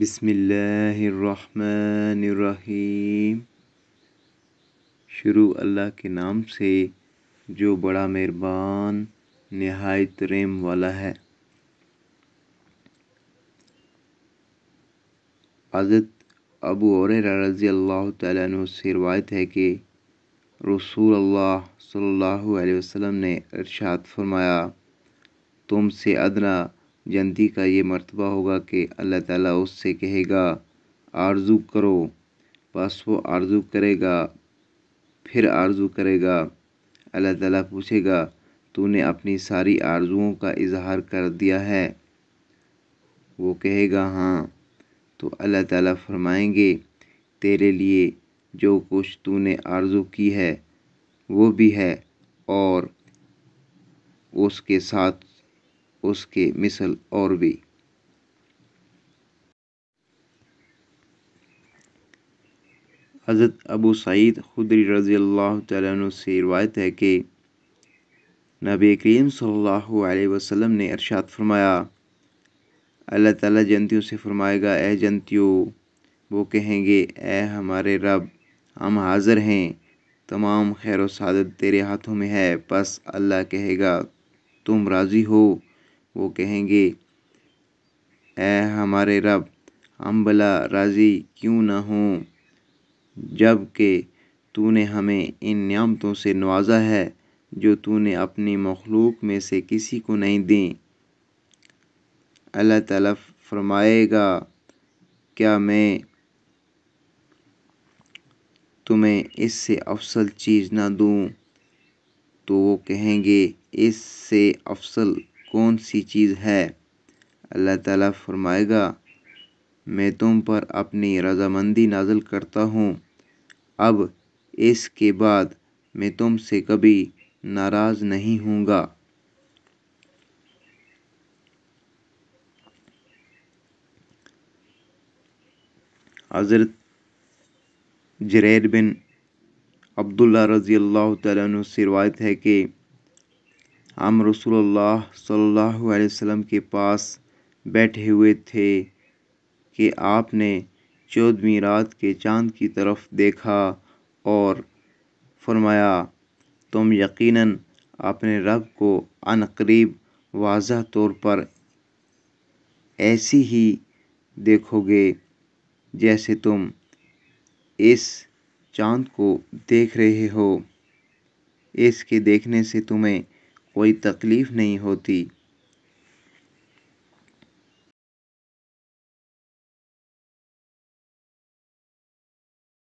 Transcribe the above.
बिसमीम शुरू अल्लाह के नाम से जो बड़ा मेहरबान नहायत रेम वाला है आज़त अबू और रज़ी अल्लाह तु से रवायत है कि रसूल अल्लाह सल्लल्लाहु ने इरशाद फरमाया तुम से अदना जन्ती का ये मरतबा होगा कि अल्लाह ताला उससे कहेगा आरज़ू करो बस वो आरज़ू करेगा फिर आरज़ू करेगा अल्लाह ताला पूछेगा तूने अपनी सारी आरज़ुओं का इजहार कर दिया है वो कहेगा हाँ तो अल्लाह ताला फरमाएंगे तेरे लिए जो कुछ तूने आरज़ू की है वो भी है और उसके साथ उसके मिसल और भी हज़रत अबू सईद खुदरी रज़ी अल्लाह तु से रवायत है कि नबी करीम सल्लल्लाहु अलैहि वसल्लम ने अरशाद फरमाया अल्लाह ताला जंतियों से फरमाएगा ए जंतियों वो कहेंगे ए हमारे रब हम हाज़िर हैं तमाम खैर सादत तेरे हाथों में है बस अल्लाह कहेगा तुम राज़ी हो वो कहेंगे ए हमारे रब हम भला राज़ी क्यों ना हों जबकि तूने हमें इन नियामतों से नवाजा है जो तूने अपनी मखलूक में से किसी को नहीं दी अल्लाह ताला फरमाएगा क्या मैं तुम्हें इससे अफसल चीज़ ना दूँ तो वो कहेंगे इससे अफसल कौन सी चीज़ है अल्लाह ताला फरमाएगा मैं तुम पर अपनी रजामंदी नाजिल करता हूँ अब इसके बाद मैं तुमसे कभी नाराज़ नहीं होऊंगा हज़रत जरैर बिन अब्दुल्ला रज़ी अल्लाह तु से रवायत है कि हम रसूलुल्लाह सल्लल्लाहु अलैहि वसल्लम के पास बैठे हुए थे कि आपने चौदहवीं रात के चांद की तरफ देखा और फरमाया तुम यकीनन अपने रब को अनकरीब वाजह तौर पर ऐसी ही देखोगे जैसे तुम इस चांद को देख रहे हो इसके देखने से तुम्हें कोई तकलीफ़ नहीं होती